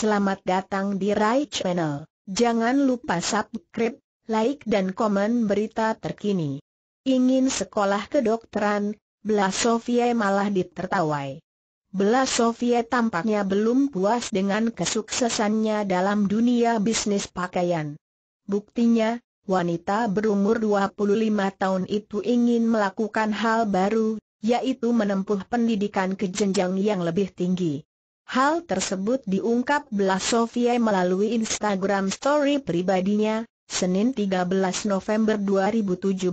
Selamat datang di Rai Channel. Jangan lupa subscribe, like dan komen berita terkini. Ingin sekolah kedokteran, Blas Sofia malah ditertawai. Blas Sofia tampaknya belum puas dengan kesuksesannya dalam dunia bisnis pakaian. Buktinya, wanita berumur 25 tahun itu ingin melakukan hal baru, yaitu menempuh pendidikan ke jenjang yang lebih tinggi. Hal tersebut diungkap Sofie melalui Instagram story pribadinya, Senin 13 November 2017.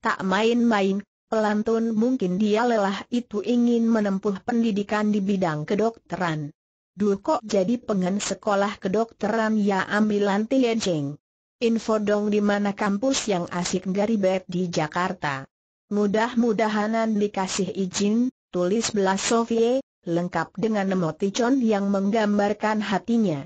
Tak main-main, pelantun mungkin dia lelah itu ingin menempuh pendidikan di bidang kedokteran. Duh kok jadi pengen sekolah kedokteran ya ambil ya jeng. Info dong di mana kampus yang asik garibet di Jakarta. mudah mudahan dikasih izin, tulis Sofie, lengkap dengan emoticon yang menggambarkan hatinya.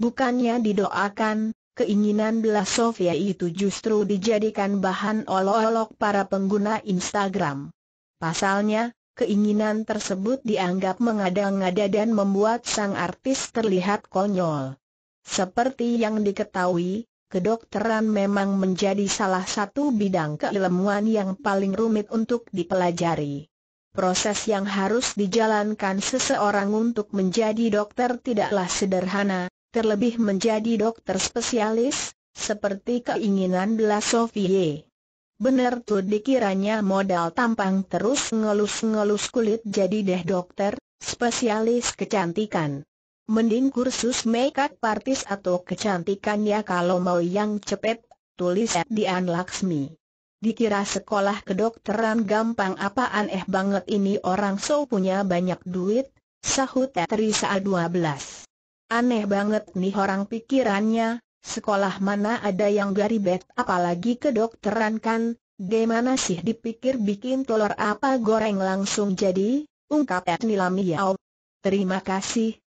Bukannya didoakan, keinginan belas Sofia itu justru dijadikan bahan olok-olok para pengguna Instagram. Pasalnya, keinginan tersebut dianggap mengada-ngada dan membuat sang artis terlihat konyol. Seperti yang diketahui, kedokteran memang menjadi salah satu bidang keilmuan yang paling rumit untuk dipelajari. Proses yang harus dijalankan seseorang untuk menjadi dokter tidaklah sederhana, terlebih menjadi dokter spesialis, seperti keinginan belas Sofie. Benar tuh dikiranya modal tampang terus ngelus-ngelus kulit jadi deh dokter, spesialis kecantikan. Mending kursus makeup artis atau kecantikan ya kalau mau yang cepet, tulis Dian Laksmi. Dikira sekolah kedokteran gampang apa aneh banget ini orang so punya banyak duit, sahut Teri saat 12. Aneh banget nih orang pikirannya, sekolah mana ada yang garibet apalagi kedokteran kan, gimana sih dipikir bikin telur apa goreng langsung jadi, ungkap Etni Lamiau. Terima kasih,